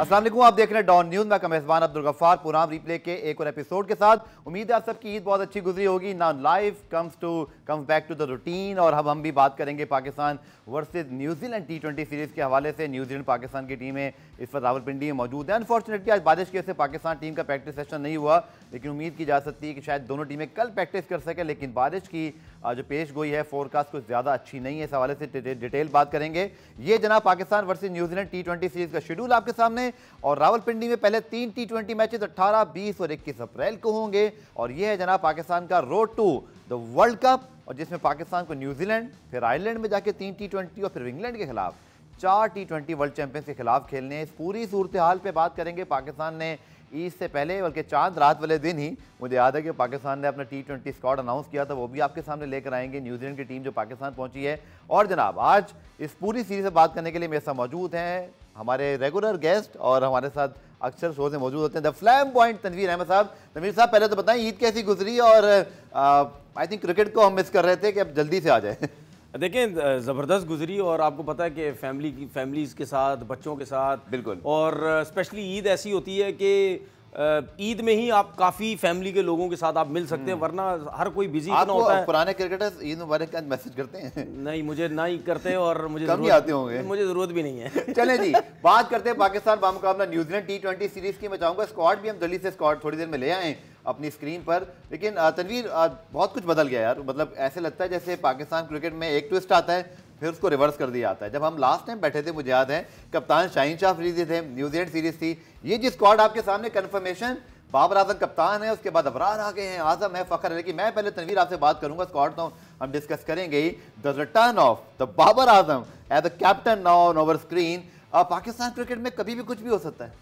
असलम आप देख रहे हैं डॉन न्यूज मैं कमेजबान अब्दुल गफ्फार पुराम रिप्ले के एक और एपिसोड के साथ उम्मीद है आप सबकी ईद बहुत अच्छी गुजरी होगी ना life comes to comes back to the routine और हम हम भी बात करेंगे Pakistan versus New Zealand T twenty series के हवाले से न्यूजीलैंड पाकिस्तान की टीमें इस वक्त रावलपिंडी में मौजूद है अनफॉर्चुनेटली आज बारिश की वजह से पाकिस्तान टीम का प्रैक्टिस सेशन नहीं हुआ लेकिन उम्मीद की जा सकती है कि शायद दोनों टीमें कल प्रैक्टिस कर सकें लेकिन बारिश की जो पेश गोई है फोरकास्ट कुछ ज़्यादा अच्छी नहीं है इस हवाले से डिटेल बात करेंगे ये जनाब Pakistan versus New Zealand T twenty series का शेड्यूल आपके सामने और रावलपिंडी में पहले तीन टी ट्वेंटी मैचेज अट्ठारह बीस और इक्कीस अप्रैल को होंगे और ये है जनाब पाकिस्तान का road to the world cup और जिसमें पाकिस्तान को न्यूजीलैंड फिर आयरलैंड में जाके तीन टी ट्वेंटी और फिर इंग्लैंड के खिलाफ चार टी ट्वेंटी वर्ल्ड चैंपियंस के खिलाफ खेलने इस पूरी सूरत हाल पर बात करेंगे पाकिस्तान ने ईद से पहले बल्कि चांद रात वाले दिन ही मुझे याद है कि पाकिस्तान ने अपना टी ट्वेंटी स्कॉड अनाउंस किया था वो भी आपके सामने लेकर आएंगे न्यूजीलैंड की टीम जो पाकिस्तान पहुंची है और जनाब आज इस पूरी सीरीज से बात करने के लिए मेरे साथ मौजूद हैं हमारे रेगुलर गेस्ट और हमारे साथ अक्सर शो से मौजूद होते हैं the flame point Tanveer Ahmad साहब तनवीर साहब पहले तो बताएं ईद कैसी गुजरी और आई थिंक क्रिकेट को हम मिस कर रहे थे कि अब जल्दी से आ जाए देखें ज़बरदस्त गुजरी और आपको पता है कि फैमिली की फैमिलीज़ के साथ बच्चों के साथ बिल्कुल और स्पेशली ईद ऐसी होती है कि ईद में ही आप काफ़ी फैमिली के लोगों के साथ आप मिल सकते हैं हम्म। वरना हर कोई बिजी इतना होता है पुराने क्रिकेटर्स ईद मुबारक मैसेज करते हैं नहीं मुझे ना ही करते और मुझे कम ही आते होंगे मुझे ज़रूरत भी नहीं है चले जी बात करते हैं पाकिस्तान बामकाबला न्यूजीलैंड टी सीरीज़ की मैं चाहूँगा स्कॉट भी हम दिल्ली से स्कॉड थोड़ी देर में ले आए अपनी स्क्रीन पर लेकिन तनवीर बहुत कुछ बदल गया यार मतलब ऐसे लगता है जैसे पाकिस्तान क्रिकेट में एक ट्विस्ट आता है फिर उसको रिवर्स कर दिया जाता है जब हम लास्ट टाइम बैठे थे मुझे याद है कप्तान शाहिन शाह फ्रीजी थे न्यूजीलैंड सीरीज थी ये जी स्क्वाड आपके सामने कन्फर्मेशन बाबर आजम कप्तान है उसके बाद अबरार आ गए हैं आजम है फ़खर है लेकिन मैं पहले तनवीर आपसे बात करूंगा स्कॉड तो हम डिस्कस करेंगे ही the return of the Babar Azam as a captain now on over screen Pakistan cricket में कभी भी कुछ भी हो सकता है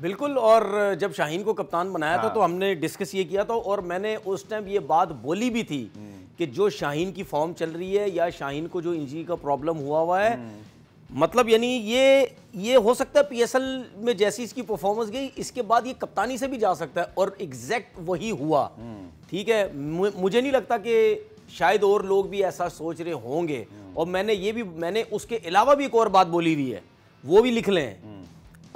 बिल्कुल और जब शाहीन को कप्तान बनाया हाँ। था तो हमने डिस्कस ये किया था और मैंने उस टाइम ये बात बोली भी थी हम्म। कि जो शाहीन की फॉर्म चल रही है या शाहीन को जो इंजरी का प्रॉब्लम हुआ हुआ है हम्म। मतलब यानी ये ये हो सकता है पीएसएल में जैसी इसकी परफॉर्मेंस गई इसके बाद ये कप्तानी से भी जा सकता है और एग्जैक्ट वही हुआ हम्म। ठीक है मुझे नहीं लगता कि शायद और लोग भी ऐसा सोच रहे होंगे और मैंने ये भी मैंने उसके अलावा भी एक और बात बोली हुई है वो भी लिख लें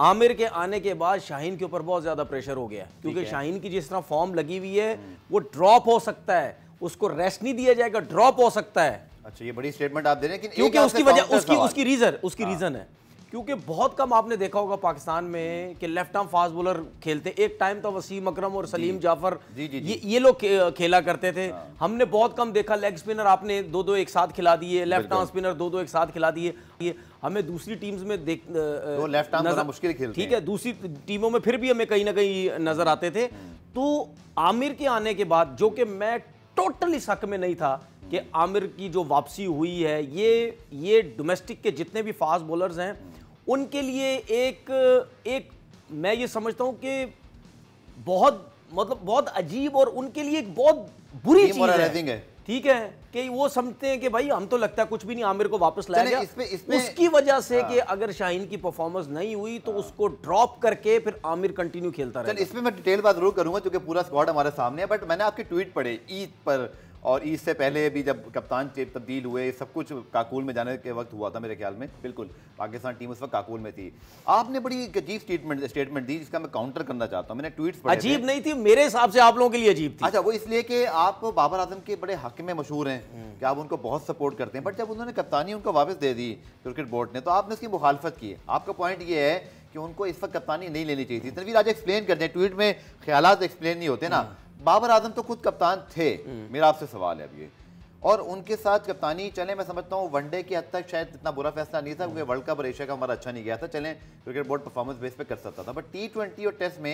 आमिर के आने के बाद शाहीन के ऊपर बहुत ज़्यादा प्रेशर हो गया क्योंकि शाहीन की जिस तरह फॉर्म लगी हुई है हम्म। वो ड्रॉप हो सकता है उसको रेस्ट नहीं दिया जाएगा ड्रॉप हो सकता है अच्छा ये बड़ी स्टेटमेंट आप दे रहे हैं क्योंकि उसकी वजह उसकी उसकी रीजन उसकी रीजन हाँ। है क्योंकि बहुत कम आपने देखा होगा पाकिस्तान में कि लेफ्ट आर्म फास्ट बॉलर खेलते एक टाइम तो वसीम अकरम और सलीम जाफर जी, जी, जी। ये ये लोग खेला करते थे हाँ। हमने बहुत कम देखा लेग स्पिनर आपने दो दो एक साथ खिला दिए लेफ्ट आर्म स्पिनर दो दो एक साथ खिला दिए हमें दूसरी टीम्स में देख तो लेफ्ट आर्म मुश्किल खेलते ठीक है दूसरी टीमों में फिर भी हमें कहीं ना कहीं नजर आते थे हम्म। तो आमिर के आने के बाद जो कि मैं टोटली शक में नहीं था कि आमिर की जो वापसी हुई है ये ये डोमेस्टिक के जितने भी फास्ट बॉलर्स हैं उनके लिए एक एक मैं ये समझता हूँ कि बहुत मतलब बहुत अजीब और उनके लिए एक बहुत बुरी चीज़ है ठीक है कि वो समझते हैं कि भाई हम तो लगता है कुछ भी नहीं आमिर को वापस लाया गया इसमें, इसमें, उसकी वजह से कि हाँ। अगर शाहीन की परफॉर्मेंस नहीं हुई तो हाँ। उसको ड्रॉप करके फिर आमिर कंटिन्यू खेलता रहा इसमें मैं डिटेल बात जरूर करूंगा क्योंकि पूरा स्क्वाड हमारे सामने है बट मैंने आपके ट्वीट पढ़े ईद पर और इससे पहले भी जब कप्तान तब्दील हुए सब कुछ काकुल में जाने के वक्त हुआ था मेरे ख्याल में बिल्कुल पाकिस्तान टीम उस वक्त काकुल में थी आपने बड़ी एक अजीब स्टेटमेंट स्टेटमेंट दी जिसका मैं काउंटर करना चाहता हूँ मैंने ट्वीट अजीब नहीं थी मेरे हिसाब से आप लोगों के लिए अजीब थी अच्छा वो इसलिए कि आप बाबर आजम के बड़े हक में मशहूर हैं हम्म। कि आप उनको बहुत सपोर्ट करते हैं बट जब उन्होंने कप्तानी उनको वापस दे दी क्रिकेट बोर्ड ने तो आपने उसकी मुखालफत की है आपका पॉइंट ये है कि उनको इस वक्त कप्तानी नहीं लेनी चाहिए थी तनवीर आज एक्सप्लेन कर दें ट्वीट में ख्याल एक्सप्लेन नहीं होते ना हम्म। बाबर आजम तो खुद कप्तान थे हम्म। मेरा आपसे सवाल है अब ये और उनके साथ कप्तानी चले मैं समझता हूँ वनडे के हद तक शायद इतना बुरा फैसला नहीं था क्योंकि वर्ल्ड कप और एशिया का हमारा अच्छा नहीं गया था चले क्रिकेट बोर्ड परफॉर्मेंस बेस पे कर सकता था बट टी ट्वेंटी और टेस्ट में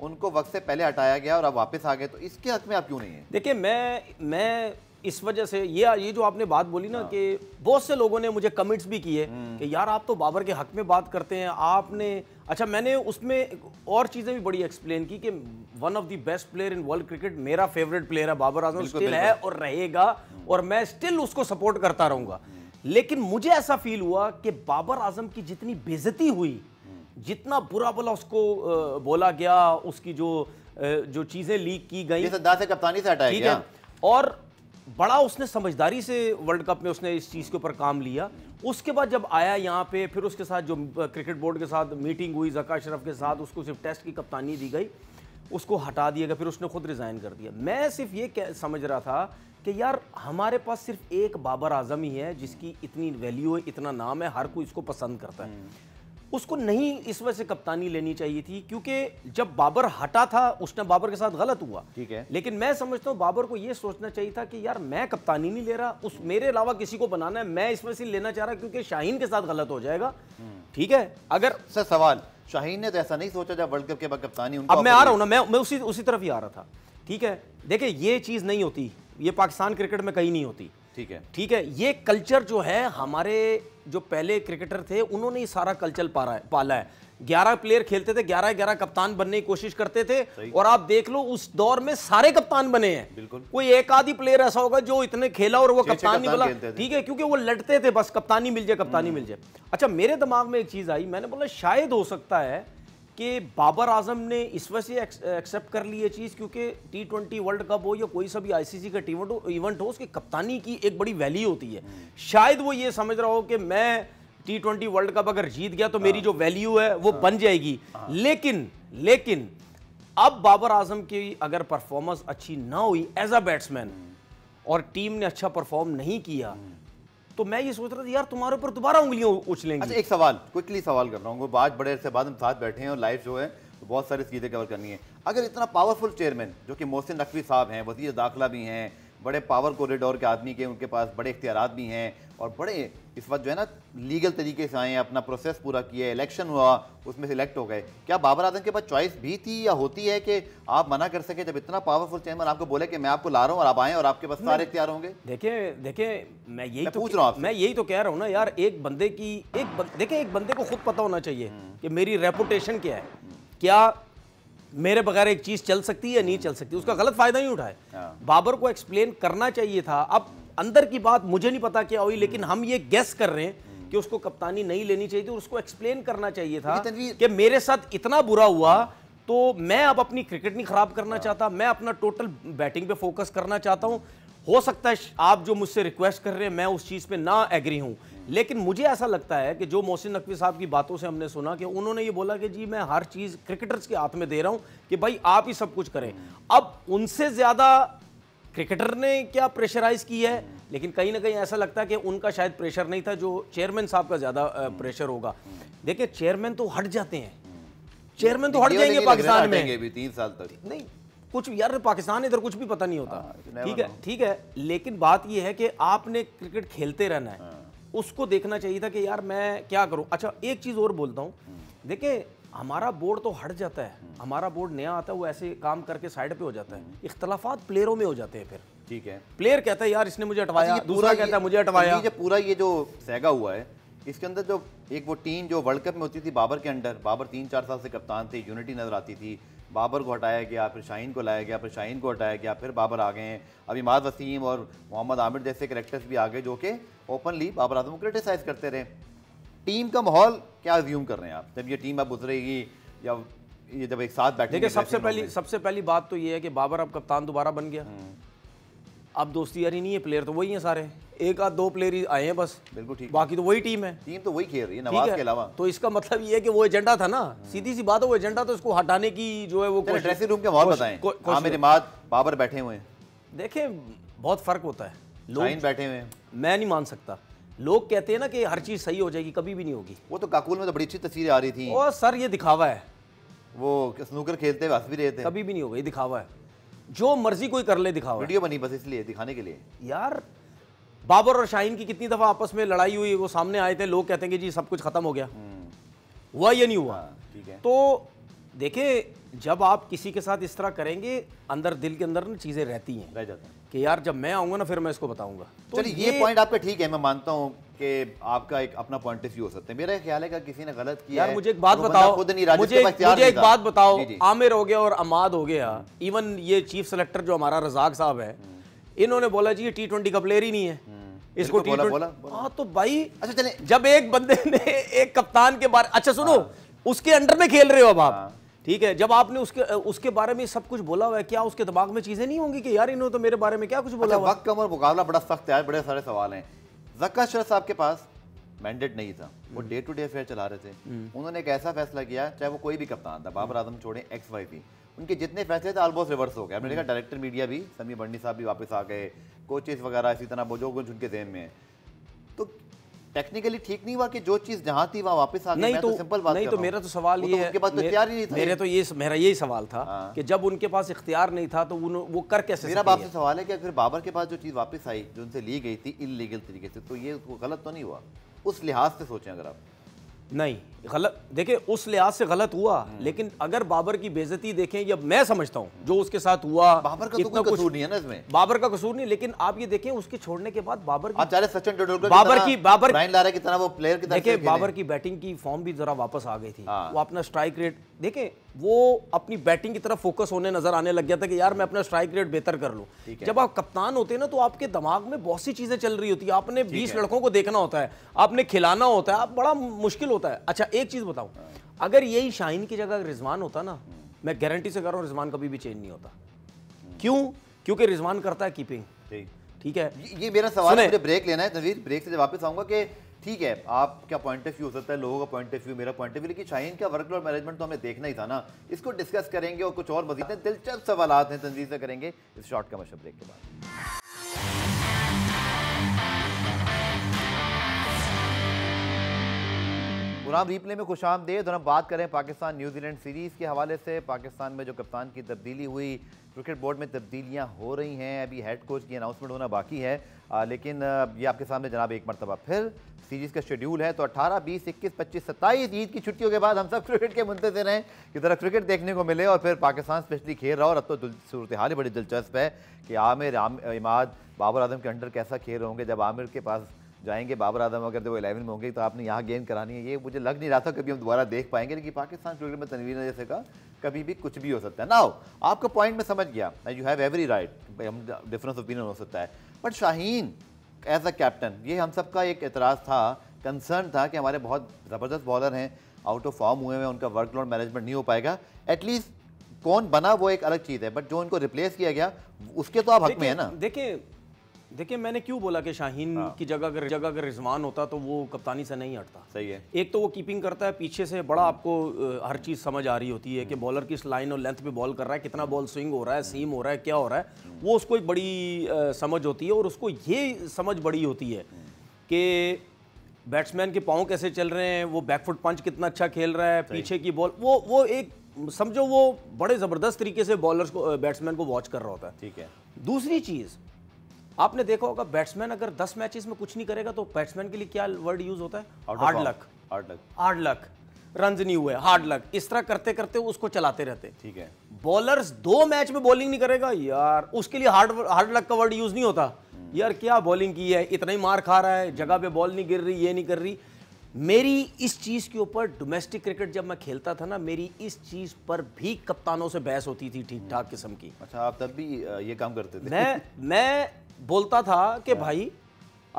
उनको वक्त से पहले हटाया गया और अब वापस आ गए तो इसके हक में आप क्यों नहीं है देखिए मैं मैं इस वजह से ये ये जो आपने बात बोली ना हाँ। कि बहुत से लोगों ने मुझे कमेंट्स भी किए हम्म। कि यार आप तो बाबर के हक में बात करते हैं आपने अच्छा मैंने उसमें और चीज़ें भी बड़ी एक्सप्लेन की कि one of the best player in world cricket मेरा फेवरेट प्लेयर है बाबर आजम स्टिल है और रहेगा हम्म। और मैं स्टिल उसको सपोर्ट करता रहूंगा हम्म। लेकिन मुझे ऐसा फील हुआ कि बाबर आजम की जितनी बेजती हुई जितना बुरा बुला उसको बोला गया उसकी जो जो चीज़ें लीक की गई से कप्तानी से हटाया गया और बड़ा उसने समझदारी से वर्ल्ड कप में उसने इस चीज़ के ऊपर काम लिया उसके बाद जब आया यहाँ पे फिर उसके साथ जो क्रिकेट बोर्ड के साथ मीटिंग हुई जका शरफ के साथ उसको सिर्फ टेस्ट की कप्तानी दी गई उसको हटा दिया गया फिर उसने खुद रिज़ाइन कर दिया मैं सिर्फ ये समझ रहा था कि यार हमारे पास सिर्फ एक बाबर आजम ही है जिसकी इतनी वैल्यू है इतना नाम है हर कोई इसको पसंद करता है उसको नहीं इस वजह से कप्तानी लेनी चाहिए थी क्योंकि जब बाबर हटा था उसने बाबर के साथ गलत हुआ ठीक है लेकिन मैं समझता हूँ बाबर को यह सोचना चाहिए था कि यार मैं कप्तानी नहीं ले रहा उस मेरे अलावा किसी को बनाना है मैं इस वजह से लेना चाह रहा क्योंकि शाहीन के साथ गलत हो जाएगा हम्म। ठीक है अगर सर सवाल शाहीन ने तो ऐसा नहीं सोचा जब वर्ल्ड कप के बाद कप्तानी अब मैं आ रहा हूँ ना मैं मैं उसी उसी तरफ ही आ रहा था ठीक है देखिए ये चीज़ नहीं होती ये पाकिस्तान क्रिकेट में कहीं नहीं होती ठीक है ठीक है ये कल्चर जो है हमारे जो पहले क्रिकेटर थे उन्होंने ही सारा कल्चर पाला है पाला है ग्यारह प्लेयर खेलते थे ग्यारह ग्यारह कप्तान बनने की कोशिश करते थे और आप देख लो उस दौर में सारे कप्तान बने हैं बिल्कुल कोई एक आधी प्लेयर ऐसा होगा जो इतने खेला और वो कप्तान नहीं बना ठीक है क्योंकि वो लड़ते थे बस कप्तानी मिल जाए कप्तानी हम्म। मिल जाए अच्छा मेरे दिमाग में एक चीज आई मैंने बोला शायद हो सकता है कि बाबर आजम ने इस वजह से एक्सेप्ट कर ली ये चीज़ क्योंकि टी ट्वेंटी वर्ल्ड कप हो या कोई सा भी आईसीसी का टीम हो इवेंट हो उसकी कप्तानी की एक बड़ी वैल्यू होती है शायद वो ये समझ रहा हो कि मैं टी ट्वेंटी वर्ल्ड कप अगर जीत गया तो मेरी हाँ। जो वैल्यू है वो हाँ। बन जाएगी हाँ। लेकिन लेकिन अब बाबर आजम की अगर परफॉर्मेंस अच्छी ना हुई एज अ बैट्समैन और टीम ने अच्छा परफॉर्म नहीं किया हम्म। तो मैं ये सोच रहा था यार तुम्हारे ऊपर दोबारा उंगलियां उछलेंगे अच्छा एक सवाल क्विकली सवाल कर रहा हूँ आज बड़े अरसे बाद हम साथ बैठे हैं और लाइव जो है तो बहुत सारी चीज़ें कवर करनी है अगर इतना पावरफुल चेयरमैन जो कि मोहसिन नकवी साहब हैं वजीर दाखिला भी हैं बड़े पावर कॉरिडोर के आदमी के उनके पास बड़े इख्तियार भी हैं और बड़े इस वक्त जो है ना लीगल तरीके से आए हैं अपना प्रोसेस पूरा किया इलेक्शन हुआ उसमें सिलेक्ट हो गए क्या बाबर आजम के पास चॉइस भी थी या होती है कि आप मना कर सके जब इतना पावरफुल चेयरमैन आपको बोले कि मैं आपको ला रहा हूँ और आप आएँ और आपके पास सारे इख्तियार होंगे देखिए देखिए मैं यही तो पूछ रहा हूँ मैं यही तो कह रहा हूँ ना यार एक बंदे की एक देखिए एक बंदे को खुद पता होना चाहिए हम्म। कि मेरी रेपुटेशन क्या है क्या मेरे बगैर एक चीज़ चल सकती है या नहीं चल सकती उसका गलत फ़ायदा ही उठाए हाँ। बाबर को एक्सप्लेन करना चाहिए था अब अंदर की बात मुझे नहीं पता क्या हुई लेकिन हम ये गेस कर रहे हैं हम्म। कि उसको कप्तानी नहीं लेनी चाहिए थी उसको एक्सप्लेन करना चाहिए था कि मेरे साथ इतना बुरा हुआ तो मैं अब अपनी क्रिकेट नहीं ख़राब करना हाँ। चाहता मैं अपना टोटल बैटिंग पे फोकस करना चाहता हूं हो सकता है आप जो मुझसे रिक्वेस्ट कर रहे हैं मैं उस चीज़ पे ना एग्री हूं लेकिन मुझे ऐसा लगता है कि जो मोहसिन नकवी साहब की बातों से हमने सुना कि उन्होंने ये बोला कि जी मैं हर चीज़ क्रिकेटर्स के हाथ में दे रहा हूँ कि भाई आप ही सब कुछ करें अब उनसे ज़्यादा क्रिकेटर ने क्या प्रेशराइज की है लेकिन कहीं ना कहीं ऐसा लगता है कि उनका शायद प्रेशर नहीं था जो चेयरमैन साहब का ज़्यादा प्रेशर होगा देखिए चेयरमैन तो हट जाते हैं चेयरमैन तो हट जाएंगे पाकिस्तान में तीन साल तक नहीं कुछ यार पाकिस्तान इधर कुछ भी पता नहीं होता हाँ, ठीक है ठीक है लेकिन बात यह है कि आपने क्रिकेट खेलते रहना है हाँ। उसको देखना चाहिए था कि यार मैं क्या करूं अच्छा एक चीज़ और बोलता हूँ देखिए हमारा बोर्ड तो हट जाता है हमारा बोर्ड नया आता है वो ऐसे काम करके साइड पे हो जाता है इख्तलाफात प्लेयरों में हो जाते हैं फिर ठीक है प्लेयर कहता है यार इसने मुझे हटवाया अच्छा, दूसरा कहता है मुझे हटवाया पूरा ये जो सहगा हुआ है इसके अंदर जो एक वो टीम जो वर्ल्ड कप में होती थी बाबर के अंडर बाबर तीन चार साल से कप्तान थे यूनिटी नजर आती थी बाबर को हटाया गया फिर शाहीन को लाया गया फिर शाहीन को हटाया गया फिर बाबर आ गए हैं अभी माज वसीम और मोहम्मद आमिर जैसे करेक्टर्स भी आ गए जो कि ओपनली बाबर आजम को क्रिटिसाइज करते रहे टीम का माहौल क्या ज्यूम कर रहे हैं आप जब ये टीम अब गुजरेगी या ये जब एक साथ बैठे सबसे पहली सबसे पहली बात तो ये है कि बाबर अब कप्तान दोबारा बन गया हम्म। अब दोस्ती यारी नहीं है प्लेयर तो वही है सारे एक आध दो प्लेयर ही आए हैं बस बिल्कुल ठीक बाकी तो वही टीम है टीम तो वही खेल रही है नवाज के अलावा तो इसका मतलब ये है कि वो एजेंडा था ना हम्म। सीधी सी बात है वो एजेंडा तो इसको हटाने की जो है वो ड्रेसिंग रूम के माहौल बताएं हाँ, बाबर बैठे हुए हैं देखें बहुत फर्क होता है लोग बैठे हुए मैं नहीं मान सकता लोग कहते हैं ना कि हर चीज़ सही हो जाएगी कभी भी नहीं होगी वो तो काकुल में तो बड़ी अच्छी तस्वीरें आ रही थी और सर ये दिखावा है वो स्नूकर खेलते हुए हंस भी रहे थे कभी भी नहीं होगा ये दिखावा है जो मर्जी कोई कर ले दिखाओ वीडियो बनी बस इसलिए दिखाने के लिए यार बाबर और शाहीन की कितनी दफा आपस में लड़ाई हुई वो सामने आए थे लोग कहते हैं कि जी सब कुछ खत्म हो गया हम्म। हुआ या नहीं हुआ हाँ, ठीक है तो देखे जब आप किसी के साथ इस तरह करेंगे अंदर दिल के अंदर ना चीजें रहती हैं रह जाती हैं कि यार जब मैं आऊंगा ना फिर मैं इसको बताऊंगा तो चलिए ये, ये पॉइंट आपका ठीक है मैं मानता हूँ कि आपका एक अपना पॉइंट ऑफ व्यू हो सकता है मेरा ख्याल है कि किसी ने गलत किया यार मुझे एक बात तो बताओ खुद नहीं मुझे, मुझे एक बात बताओ आमिर हो गया और अमाद हो गया इवन ये चीफ सेलेक्टर जो हमारा रजाक साहब है हम्म। इन्होंने बोला जी ये टी ट्वेंटी का प्लेयर ही नहीं है हम्म। इसको हाँ तो भाई अच्छा चले जब एक बंदे ने एक कप्तान के बारे अच्छा सुनो हाँ। उसके अंडर में खेल रहे हो अब आप हाँ। ठीक है जब आपने उसके उसके बारे में सब कुछ बोला हुआ है क्या उसके दिमाग में चीजें नहीं होंगी कि यार इन्होंने तो मेरे बारे में क्या कुछ बोला अच्छा, हुआ वक्त का मुकाबला बड़ा सख्त है बड़े सारे सवाल हैं जक्का शरद साहब के पास मैंडेट नहीं था वो डे टू डे अफेयर चला रहे थे हम्म। उन्होंने एक ऐसा फैसला किया चाहे वो कोई भी कप्तान था बाबर आजम छोड़े एक्स वाई पी उनके जितने फैसले थे ऑलमोस्ट रिवर्स हो गए हमने हम्म। देखा डायरेक्टर मीडिया भी समीर बंडी साहब भी वापस आ गए कोचेस वगैरह इसी तरह बोझो कुछ उनके जहन में है तो टेक्निकली ठीक नहीं हुआ कि जो चीज जहां थी वहां वापस आ गई नहीं तो, तो सिंपल बात नहीं तो मेरा तो सवाल ये तो है उनके तो तैयार ही नहीं था मेरे तो ये मेरा यही सवाल था हाँ। कि जब उनके पास इख्तियार नहीं था तो वो कर कैसे मेरा आपसे सवाल है कि अगर बाबर के पास जो चीज़ वापस आई जो उनसे ली गई थी इलीगल तरीके से तो ये गलत तो नहीं हुआ उस लिहाज से सोचें अगर आप नहीं गलत देखिए उस लिहाज से गलत हुआ हम्म। लेकिन अगर बाबर की बेजती देखें या मैं समझता हूं जो उसके साथ हुआ बाबर का तो कसूर नहीं है ना इसमें बाबर का कसूर नहीं लेकिन आप ये देखें उसके छोड़ने के बाद बाबर की, सचिन तेंदुलकर बाबर की बाबर की तरह वो प्लेयर की देखिए बाबर की बैटिंग की फॉर्म भी जरा वापस आ गई थी हाँ। वो अपना स्ट्राइक रेट देखें वो अपनी बैटिंग की तरफ फोकस होने नजर आने लग गया था कि यार मैं अपना स्ट्राइक रेट बेहतर कर लूं जब आप कप्तान होते हैं ना तो आपके दिमाग में बहुत सी चीजें चल रही होती है आपने बीस लड़कों को देखना होता है आपने खिलाना होता है आप बड़ा मुश्किल होता है अच्छा एक चीज बताओ अगर यही शाहीन की जगह रिजवान होता ना मैं गारंटी से कर रहा हूँ रिजवान कभी भी चेंज नहीं होता क्यों क्योंकि रिजवान करता है कीपिंग ठीक है ये मेरा सवाल है मुझे ब्रेक लेना है तनवीर ब्रेक से जब वापस आऊंगा कि ठीक है आपका पॉइंट ऑफ व्यू हो सकता है लोगों का पॉइंट ऑफ व्यू मेरा पॉइंट ऑफ व्यू लेकिन शाहीन का वर्कलोड मैनेजमेंट तो हमें देखना ही था ना इसको डिस्कस करेंगे और कुछ और मजीद दिलचस्प सवाल हैं तंजीज से करेंगे इस शॉर्ट का मशा ब्रेक के बाद जनाब रीप्ले में खुश आमदेद और हम बात करें पाकिस्तान न्यूजीलैंड सीरीज़ के हवाले से पाकिस्तान में जो कप्तान की तब्दीली हुई क्रिकेट बोर्ड में तब्दीलियाँ हो रही हैं अभी हेड कोच की अनाउंसमेंट होना बाकी है आ, लेकिन ये आपके सामने जनाब एक मरतबा फिर सीरीज़ का शेड्यूल है तो अट्ठारह बीस इक्कीस पच्चीस सत्ताईस ईद की छुट्टियों के बाद हम सब क्रिकेट के मुंतजर हैं कि ज़रा क्रिकेट देखने को मिले और फिर पाकिस्तान स्पेशली खेल रहा और अब तो सूरत हाल बड़ी दिलचस्प है कि आमिर आम, इमाद बाबर आजम के अंडर कैसा खेल होंगे जब आमिर के पास जाएंगे बाबर आजम अगर वो इलेवन में होंगे तो आपने यहाँ गेंद करानी है ये मुझे लग नहीं रहा था कभी हम दोबारा देख पाएंगे लेकिन पाकिस्तान क्रिकेट में तनवीर ने जैसे कहा कभी भी कुछ भी हो सकता है ना आपका पॉइंट में समझ गया यू हैव एवरी राइट हम डिफरेंस ओपिनियन हो सकता है but Shaheen as a captain ये हम सब का एक एतराज़ था कंसर्न था कि हमारे बहुत ज़बरदस्त बॉलर हैं आउट ऑफ फॉर्म हुए हैं उनका वर्कलोड मैनेजमेंट नहीं हो पाएगा एटलीस्ट कौन बना वो एक अलग चीज़ है बट जो उनको रिप्लेस किया गया उसके तो आप हक में है ना देखिए देखिए मैंने क्यों बोला कि शाहीन हाँ। की जगह अगर जगह अगर रिजवान होता तो वो कप्तानी से नहीं हटता सही है एक तो वो कीपिंग करता है पीछे से बड़ा आपको हर चीज़ समझ आ रही होती है कि बॉलर किस लाइन और लेंथ पे बॉल कर रहा है कितना बॉल स्विंग हो रहा है सीम हो रहा है क्या हो रहा है वो उसको एक बड़ी आ, समझ होती है और उसको ये समझ बड़ी होती है कि बैट्समैन के पाँव कैसे चल रहे हैं वो बैकफुट पंच कितना अच्छा खेल रहा है पीछे की बॉल वो वो एक समझो वो बड़े ज़बरदस्त तरीके से बॉलर को बैट्समैन को वॉच कर रहा होता है ठीक है दूसरी चीज़ आपने देखा होगा बैट्समैन अगर 10 मैचेस में कुछ नहीं करेगा तो बैट्समैन के लिए क्या वर्ड यूज होता है hard luck hard luck hard luck run नहीं हुए हार्ड लक इस तरह करते करते उसको चलाते रहते ठीक है बॉलर्स दो मैच में बॉलिंग नहीं करेगा यार उसके लिए हार्ड हार्ड लक का वर्ड यूज नहीं होता hmm. यार क्या बॉलिंग की है इतना ही मार खा रहा है जगह पे बॉल नहीं गिर रही ये नहीं कर रही मेरी इस चीज़ के ऊपर डोमेस्टिक क्रिकेट जब मैं खेलता था ना मेरी इस चीज़ पर भी कप्तानों से बहस होती थी ठीक ठाक किस्म की अच्छा आप तब भी ये काम करते थे मैं मैं बोलता था कि भाई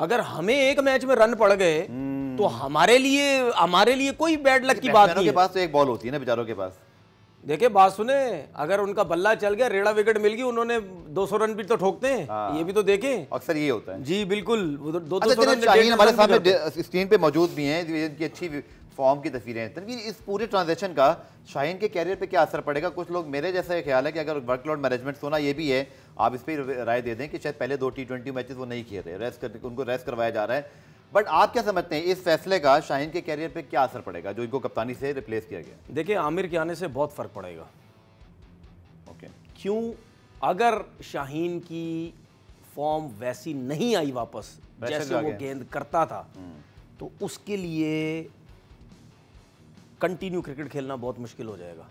अगर हमें एक मैच में रन पड़ गए हम्म। तो हमारे लिए हमारे लिए कोई बैड लक की बात नहीं के पास तो एक बॉल होती है ना बेचारों के पास देखिए बात सुने अगर उनका बल्ला चल गया रेड़ा विकेट मिल गई उन्होंने 200 रन भी तो ठोकते हैं हाँ। ये भी तो देखे अक्सर ये होता है जी बिल्कुल दो अच्छा, दो शाहीन हमारे सामने स्क्रीन पे मौजूद भी हैं इनकी अच्छी फॉर्म की तस्वीरें हैं तनवीर इस पूरे ट्रांजेक्शन का शाहीन के कैरियर पे क्या असर पड़ेगा कुछ लोग मेरे जैसा ख्याल है कि अगर वर्कलोड मैनेजमेंट सोना ये भी है आप इस पर राय दे दें कि शायद पहले दो टी ट्वेंटी मैचेस वो नहीं खेल रहे रेस्ट कर उनको रेस्ट करवाया जा रहा है बट आप क्या समझते हैं इस फैसले का शाहीन के कैरियर पे क्या असर पड़ेगा जो इनको कप्तानी से रिप्लेस किया गया देखिए आमिर के आने से बहुत फ़र्क पड़ेगा ओके okay. क्यों अगर शाहीन की फॉर्म वैसी नहीं आई वापस जैसे वो गेंद करता था हम्म। तो उसके लिए कंटिन्यू क्रिकेट खेलना बहुत मुश्किल हो जाएगा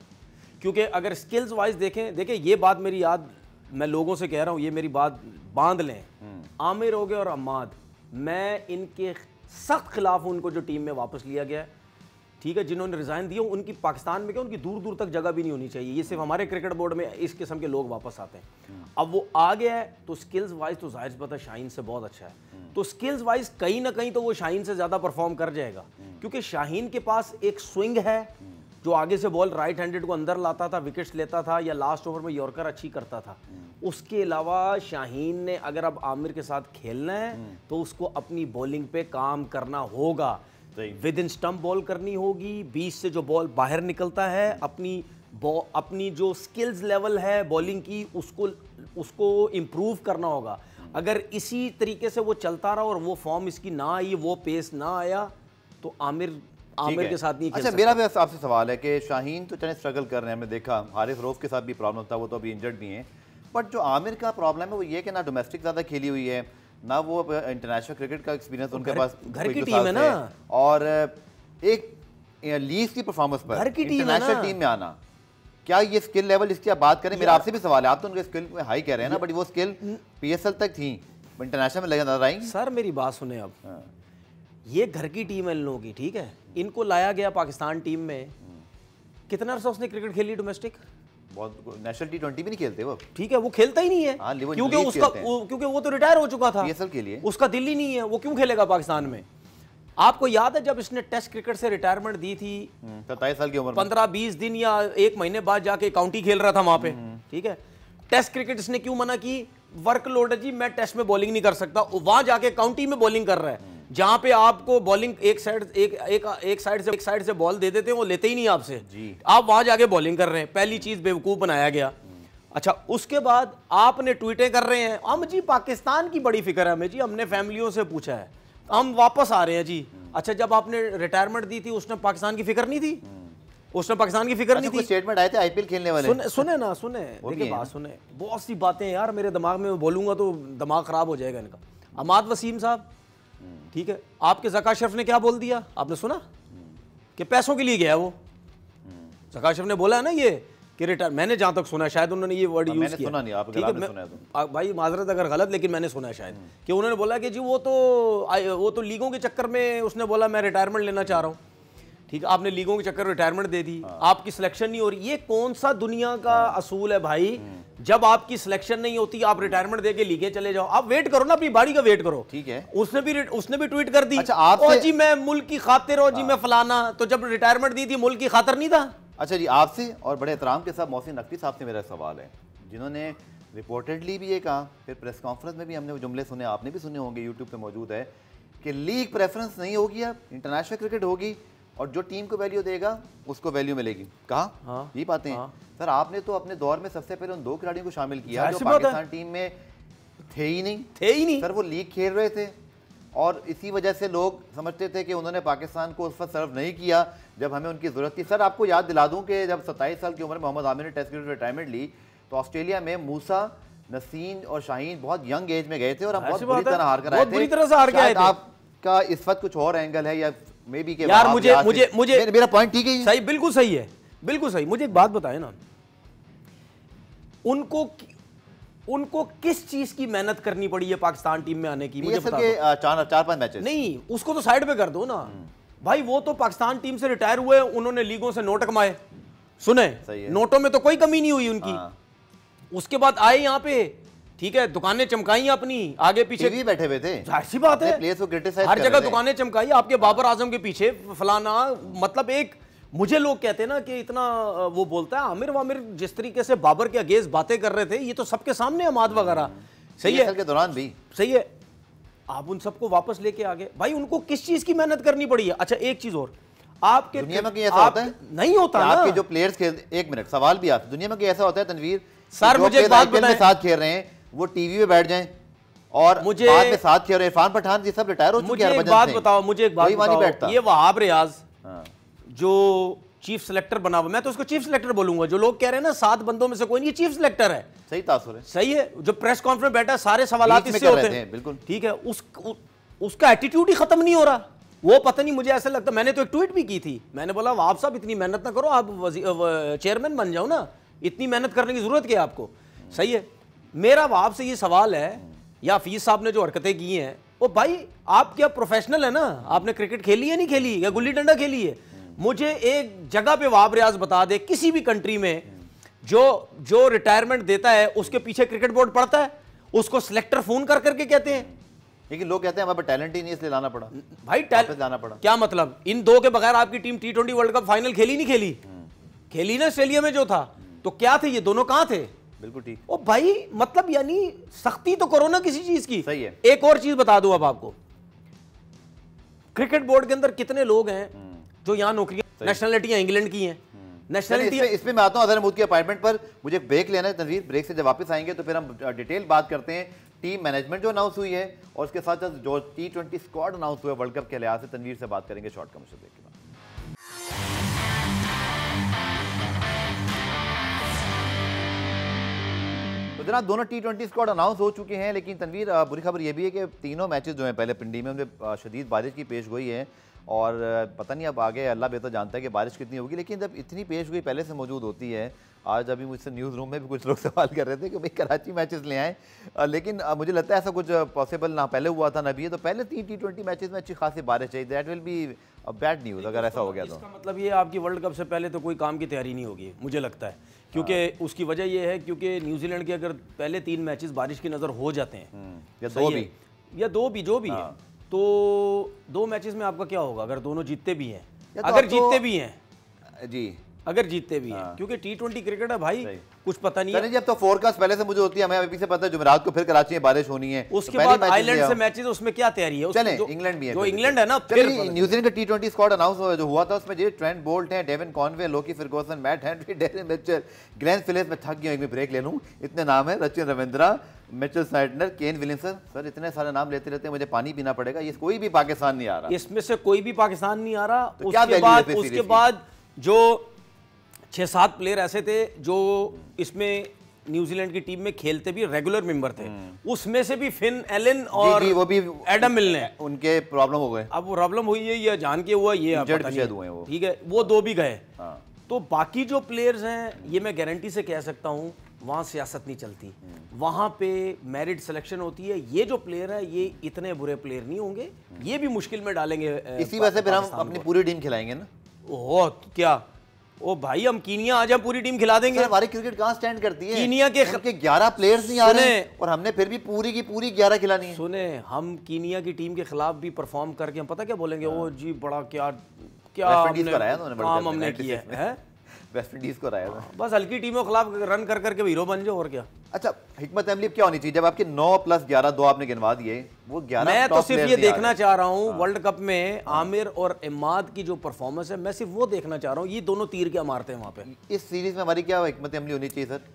क्योंकि अगर स्किल्स वाइज देखें देखें ये बात मेरी याद मैं लोगों से कह रहा हूँ ये मेरी बात बांध लें हम्म। आमिर हो गए और अमाद मैं इनके सख्त खिलाफ हूँ उनको जो टीम में वापस लिया गया ठीक है जिन्होंने रिज़ाइन दिया उनकी पाकिस्तान में क्या उनकी दूर दूर तक जगह भी नहीं होनी चाहिए ये सिर्फ हमारे क्रिकेट बोर्ड में इस किस्म के लोग वापस आते हैं हम्म। अब वो आ गया है तो स्किल्स वाइज तो जाहिर पता शाहीन से बहुत अच्छा है हम्म। तो स्किल्स वाइज कहीं ना कहीं तो वो शाहीन से ज़्यादा परफॉर्म कर जाएगा क्योंकि शाहीन के पास एक स्विंग है जो आगे से बॉल राइट हैंडेड को अंदर लाता था विकेट्स लेता था या लास्ट ओवर में यॉर्कर अच्छी करता था उसके अलावा शाहीन ने अगर अब आमिर के साथ खेलना है हम्म। तो उसको अपनी बॉलिंग पे काम करना होगा विद इन स्टम्प बॉल करनी होगी बीस से जो बॉल बाहर निकलता है हम्म। अपनी अपनी जो स्किल्स लेवल है बॉलिंग की उसको उसको इम्प्रूव करना होगा हम्म। अगर इसी तरीके से वो चलता रहा और वो फॉर्म इसकी ना आई वो पेस ना आया तो आमिर आमिर के साथ नहीं अच्छा मेरा भी आपसे सवाल है कि शाहीन तो चले स्ट्रगल कर रहे हैं हमने देखा हारिफ रोफ के साथ भी प्रॉब्लम था वो तो अभी इंजर्ड भी हैं बट जो आमिर का प्रॉब्लम है वो ये कि ना डोमेस्टिक ज़्यादा खेली हुई है ना वो इंटरनेशनल क्रिकेट का एक्सपीरियंस तो उनके पास घर की टीम है ना और एक लीग की परफॉर्मेंस पर घर की टीम नेशनल टीम में आना क्या ये स्किल लेवल इसकी आप बात करें मेरा आपसे भी सवाल है आप तो उनके स्किल में हाई कह रहे हैं ना बट वो स्किल पीएसएल तक थी इंटरनेशनल में लगे नजर आएंगे सर मेरी बात सुने आप ये घर की टीम है इन लोगों की ठीक है इनको लाया गया पाकिस्तान टीम में कितना अर्सा उसने क्रिकेट खेली डोमेस्टिक नेशनल टी ट्वेंटी भी नहीं खेलते वो ठीक है वो खेलता ही नहीं है हाँ, क्योंकि उसका क्योंकि वो तो रिटायर हो चुका था के लिए उसका दिल ही नहीं है वो क्यों खेलेगा पाकिस्तान में आपको याद है जब इसने टेस्ट क्रिकेट से रिटायरमेंट दी थी हम्म, सत्ताईस साल की उम्र पंद्रह बीस दिन या एक महीने बाद जाके काउंटी खेल रहा था वहां पे हम्म। ठीक है टेस्ट क्रिकेट इसने क्यों मना की वर्कलोड है जी मैं टेस्ट में बॉलिंग नहीं कर सकता वहां जाके काउंटी में बॉलिंग कर रहा है जहां पे आपको बॉलिंग एक साइड एक एक एक साइड से एक साइड से बॉल दे देते हैं वो लेते ही नहीं आपसे आप वहां जाके बॉलिंग कर रहे हैं पहली चीज़ बेवकूफ़ बनाया गया अच्छा उसके बाद आपने ट्वीटें कर रहे हैं हम जी पाकिस्तान की बड़ी फिक्र है हमें जी हमने फैमिलियों से पूछा है हम वापस आ रहे हैं जी अच्छा जब आपने रिटायरमेंट दी थी उसने पाकिस्तान की फिक्र नहीं थी उसने पाकिस्तान की फिक्र अच्छा, नहीं थी स्टेटमेंट आए थे आईपीएल खेलने वाले सुने, सुने ना सुने देखिए बात सुने बहुत सी बातें यार मेरे दिमाग में बोलूंगा तो दिमाग खराब हो जाएगा इनका अमाद वसीम साहब ठीक है आपके जका शरफ ने क्या बोल दिया आपने सुना कि पैसों के लिए गया वो जका शरफ ने बोला है ना ये कि रिटायर मैंने जहां तक सुना शायद उन्होंने ये वर्ड यूज़ किया सुना नहीं आप ठीक है सुना तो। भाई माजरत अगर गलत लेकिन मैंने सुना है शायद हम्म। कि उन्होंने बोला कि जी वो तो वो तो लीगों के चक्कर में उसने बोला मैं रिटायरमेंट लेना चाह रहा हूँ ठीक है आपने लीगों के चक्कर रिटायरमेंट दे दी हाँ। आपकी सिलेक्शन नहीं हो रही ये कौन सा दुनिया का हाँ। असूल है भाई हम्म। जब आपकी सिलेक्शन नहीं होती आप रिटायरमेंट दे के लीगे चले जाओ आप वेट करो ना अपनी बाड़ी का वेट करो ठीक है उसने भी उसने भी ट्वीट कर दी अच्छा आप ओ जी मैं मुल्क की खातिर और जी हाँ। मैं फलाना तो जब रिटायरमेंट दी थी मुल्क की खातर नहीं था अच्छा जी आपसे और बड़े एहतराम के साथ मोहसिन नकवी साहब से मेरा सवाल है जिन्होंने रिपोर्टेडली भी ये कहा फिर प्रेस कॉन्फ्रेंस में भी हमने वो जुमले सुने आपने भी सुने होंगे यूट्यूब पे मौजूद है कि लीग प्रेफरेंस नहीं होगी अब इंटरनेशनल क्रिकेट होगी और जो टीम को वैल्यू देगा उसको वैल्यू मिलेगी कहा हाँ, ये बातें हाँ, सर आपने तो अपने दौर में सबसे पहले उन दो खिलाड़ियों को शामिल किया जो पाकिस्तान टीम में थे ही नहीं थे ही नहीं सर वो लीग खेल रहे थे और इसी वजह से लोग समझते थे कि उन्होंने पाकिस्तान को उस पर सर्व नहीं किया जब हमें उनकी ज़रूरत थी सर आपको याद दिला दूं कि जब 27 साल की उम्र में मोहम्मद आमिर ने टेस्ट क्रिकेट रिटायरमेंट ली तो ऑस्ट्रेलिया में मूसा नसीन और शाहीन बहुत यंग एज में गए थे और हम बहुत बुरी तरह हार कर आए थे आपका इस वक्त कुछ और एंगल है या मे बी के यार मुझे मुझे मुझे मेरा पॉइंट ठीक है सही बिल्कुल सही है बिल्कुल सही मुझे एक बात बताए ना उनको उनको किस चीज की मेहनत करनी पड़ी है पाकिस्तान टीम में आने की मुझे बता के चार चार पांच मैचेस नहीं उसको तो साइड पे कर दो ना भाई वो तो पाकिस्तान टीम से रिटायर हुए उन्होंने लीगों से नोट कमाए सुने नोटों में तो कोई कमी नहीं हुई उनकी हाँ। उसके बाद आए यहां पे ठीक है दुकानें चमकाई अपनी आगे पीछे भी बैठे हुए थे ऐसी बात है प्लेस को क्रिटिसाइज हर जगह दुकानें चमकाई आपके बाबर आजम के पीछे फलाना मतलब एक मुझे लोग कहते हैं ना कि इतना वो बोलता है आमिर वामिर जिस तरीके से बाबर के अगेंस्ट बातें कर रहे थे ये तो सबके सामने अमाद वगैरह सही है के दौरान भी सही है आप उन सबको वापस लेके आ गए भाई उनको किस चीज की मेहनत करनी पड़ी है अच्छा एक चीज और आपके दुनिया में ऐसा होता है नहीं होता आपके जो प्लेयर्स खेल एक मिनट सवाल भी आता दुनिया में ऐसा होता है तनवीर सर मुझे एक बात बताएं साथ खेल रहे हैं वो टीवी पे बैठ जाएं और मुझे बाद में साथ खेल इरफान पठान जी सब रिटायर हो चुके हैं मुझे बात बताओ मुझे एक बात बताओ बैठता। ये वहाब रियाज हाँ। जो चीफ सिलेक्टर बना हुआ मैं तो उसको चीफ सिलेक्टर बोलूंगा जो लोग कह रहे हैं ना सात बंदों में से कोई नहीं चीफ सिलेक्टर है सही तासुर है सही है जो प्रेस कॉन्फ्रेंस बैठा सारे सवाल इससे होते हैं बिल्कुल ठीक है उस उसका एटीट्यूड ही खत्म नहीं हो रहा वो पता नहीं मुझे ऐसा लगता मैंने तो एक ट्वीट भी की थी मैंने बोला आप साहब इतनी मेहनत ना करो आप चेयरमैन बन जाओ ना इतनी मेहनत करने की जरूरत क्या आपको सही है मेरा से ये सवाल है या फीस साहब ने जो हरकतें की हैं वो भाई आप क्या प्रोफेशनल है ना आपने क्रिकेट खेली है नहीं खेली या गुल्ली डंडा खेली है मुझे एक जगह पे वाब रियाज बता दे किसी भी कंट्री में जो जो रिटायरमेंट देता है उसके पीछे क्रिकेट बोर्ड पड़ता है उसको सिलेक्टर फोन कर करके कहते हैं लेकिन लोग कहते हैं हमारे टैलेंट ही नहीं इसलिए लाना पड़ा भाई टैलेंट लाना पड़ा क्या मतलब इन दो के बगैर आपकी team T twenty world cup final खेली नहीं खेली हम्म। खेली ना ऑस्ट्रेलिया में जो था तो क्या थे ये दोनों कहाँ थे बिल्कुल ठीक ओ भाई मतलब यानी सख्ती तो करो ना किसी चीज की सही है एक और चीज बता दू अब आपको क्रिकेट बोर्ड के अंदर कितने लोग हैं हम्म। जो यहाँ नौकरियां नेशनलिटियां इंग्लैंड की हैं हम्म। नेशनलिटी इसमें, इसमें मैं आता हूँ अजहर महमूद की अपॉइंटमेंट पर मुझे ब्रेक लेना है तनवीर ब्रेक से जब वापस आएंगे तो फिर हम डिटेल बात करते हैं टीम मैनेजमेंट जो अनाउंस हुई है और उसके साथ साथ जो टी ट्वेंटी स्क्वाड अनाउंस हुआ है वर्ल्ड कप के लिहाज से तनवीर से बात करेंगे शॉर्ट कम से देखिए इतना दोनों टी ट्वेंटी स्कॉड अनाउंस हो चुके हैं लेकिन तनवीर बुरी खबर यह भी है कि तीनों मैचेस जो हैं पहले पिंडी में उनमें शदीद बारिश की पेश गोई है और पता नहीं अब आगे अल्लाह बेहतर तो जानता है कि बारिश कितनी होगी लेकिन जब इतनी पेश गोई पहले से मौजूद होती है आज अभी मुझसे न्यूज़ रूम में भी कुछ लोग सवाल कर रहे थे कि भाई कराची मैचेस ले आएँ लेकिन मुझे लगता है ऐसा कुछ पॉसिबल ना पहले हुआ था ना भी है तो पहले तीन टी ट्वेंटी मैचेज में अच्छी खासी बारिश चाहिए that will be bad news अगर ऐसा हो गया तो मतलब ये आपकी वर्ल्ड कप से पहले तो कोई काम की तैयारी नहीं होगी मुझे लगता है क्योंकि उसकी वजह यह है क्योंकि न्यूजीलैंड के अगर पहले तीन मैचेस बारिश की नज़र हो जाते हैं हम्म, या दो भी या दो भी जो भी है हाँ। तो दो मैचेस में आपका क्या होगा अगर दोनों जीतते भी हैं तो अगर जीतते भी हैं जी अगर जीतते भी हैं हाँ। क्योंकि टी ट्वेंटी क्रिकेट है भाई कुछ पता नहीं है अब तो फोरकास्ट पहले से मुझे होती है हमें अभी से पता है जुमरात को फिर कराची में बारिश होनी है तो उसके बाद आयरलैंड से मैचेस उसमें क्या तैयारी है चले इंग्लैंड भी है जो इंग्लैंड है ना न्यूजीलैंड का टी ट्वेंटी स्कॉट अनाउंस हुआ जो हुआ था उसमें जी ट्रेंट बोल्ट है Devon Conway Lockie Ferguson Matt Henry Daryl Mitchell Glenn Phillips में थक गया एक ब्रेक ले लूँ इतने नाम है Rachin Ravindra Mitchell Santner Kane Williamson sir इतने सारे नाम लेते रहते हैं मुझे पानी पीना पड़ेगा ये कोई भी पाकिस्तान नहीं आ रहा इसमें से कोई भी पाकिस्तान नहीं आ रहा तो उसके बाद उसके बाद जो छः सात प्लेयर ऐसे थे जो इसमें न्यूजीलैंड की टीम में खेलते भी रेगुलर मेंबर थे हम्म। उसमें से भी फिन एलिन और जी, जी, वो भी एडम मिलने उनके प्रॉब्लम हो गए अब प्रॉब्लम हुई है या जान के हुआ ये ठीक है वो दो भी गए हाँ। तो बाकी जो प्लेयर्स हैं ये मैं गारंटी से कह सकता हूँ वहाँ सियासत नहीं चलती हम्म। वहाँ पे मेरिट सिलेक्शन होती है ये जो प्लेयर है ये इतने बुरे प्लेयर नहीं होंगे हम्म। ये भी मुश्किल में डालेंगे इसी वजह से फिर हम अपनी पूरी टीम खिलाएंगे ना ओह क्या ओ भाई हम कीनिया आज हम पूरी टीम खिला देंगे हमारी क्रिकेट कहाँ स्टैंड करती है कीनिया के, के 11 प्लेयर्स नहीं आ रहे और हमने फिर भी पूरी की पूरी 11 खिलानी है सुने हम कीनिया की टीम के खिलाफ भी परफॉर्म करके हम पता क्या बोलेंगे हाँ। ओ जी बड़ा क्या क्या हमने तो किया है वेस्ट इंडीज को हराया था बस हल्की टीमों के खिलाफ रन कर करके हीरो बन जाओ और क्या अच्छा हिकमत अमली क्या होनी चाहिए जब आपके नौ प्लस ग्यारह दो आपने गिनवा दिए वो ग्यारह मैं तो सिर्फ ये देखना चाह रहा हूँ वर्ल्ड कप में हाँ। आमिर और इमाद की जो परफॉर्मेंस है मैं सिर्फ वो देखना चाह रहा हूँ ये दोनों तीर क्या मारते हैं वहाँ पे इस सीरीज में हमारी क्या हिकमत अमली होनी चाहिए सर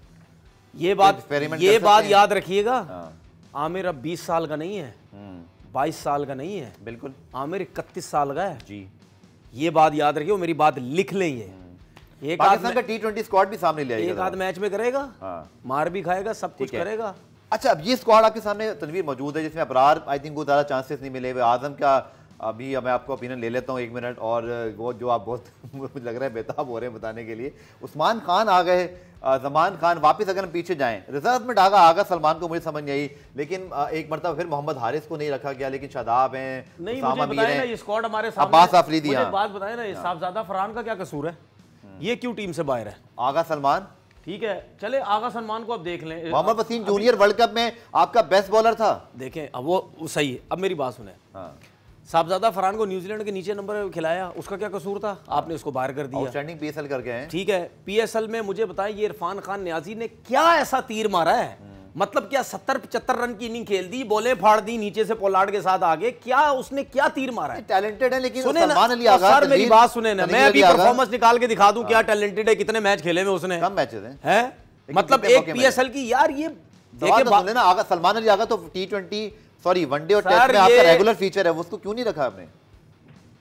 ये बात ये बात याद रखिएगा हाँ। आमिर अब बीस साल का नहीं है हम्म। बाईस साल का नहीं है बिल्कुल आमिर इकतीस साल का है जी ये बात याद रखिए मेरी बात लिख लेंगे ये हम्म। एक पाकिस्तान का टी ट्वेंटी स्क्वाड भी सामने एक आध मैच में करेगा हाँ। मार भी खाएगा सब कुछ करेगा अच्छा अब ये स्क्वाड आपके सामने तनवीर मौजूद है जिसमें अपरार आई थिंक को ज़्यादा चांसेस नहीं मिले हुए आजम अभी मैं आपको ओपिनियन ले लेता हूँ एक मिनट और वो जो आप बहुत मुझे लग बेताब हो रहे हैं बताने के लिए उस्मान खान आ गए जमान खान वापस अगर हम पीछे जाएं रिजर्व में डागा आगा सलमान को मुझे समझ नहीं आई लेकिन एक मरतबा फिर मोहम्मद हारिस को नहीं रखा गया लेकिन शादाब हैं नहीं मुझे बताया हाँ। ना ये स्क्वाड हमारे अब्बास बात बताया ना साहबजादा फरहान का क्या कसूर है ये क्यों टीम से बाहर है आगा सलमान ठीक है चले आगा सलमान को आप देख लें Mohammad Wasim junior world cup में आपका बेस्ट बॉलर था देखें अब वो सही है अब मेरी बात सुने हाँ। साहबजादा फरहान को न्यूजीलैंड के नीचे नंबर खिलाया उसका क्या कसूर था हाँ। आपने उसको बाहर कर दिया पीएसएल करके ठीक है पीएसएल में मुझे बताएं ये इरफान खान न्याजी ने क्या ऐसा तीर मारा है हम्म। मतलब क्या सत्तर पचहत्तर रन की इनिंग खेल दी बोले फाड़ दी नीचे से पोलार्ड के साथ आगे क्या उसने क्या तीर मारा है टैलेंटेड है लेकिन सुने ना, अली आगा सर मेरी बात सुने ना मैं अभी परफॉर्मेंस निकाल के दिखा दूं क्या टैलेंटेड हाँ। है कितने मैच खेले में उसने कम मैचेस हैं हैं मतलब एक पीएसएल की यार ये ना आगा सलमान अली आगा तो टी ट्वेंटी सॉरी वनडे और टेस्ट में आपका रेगुलर फीचर है उसको क्यों नहीं रखा हमने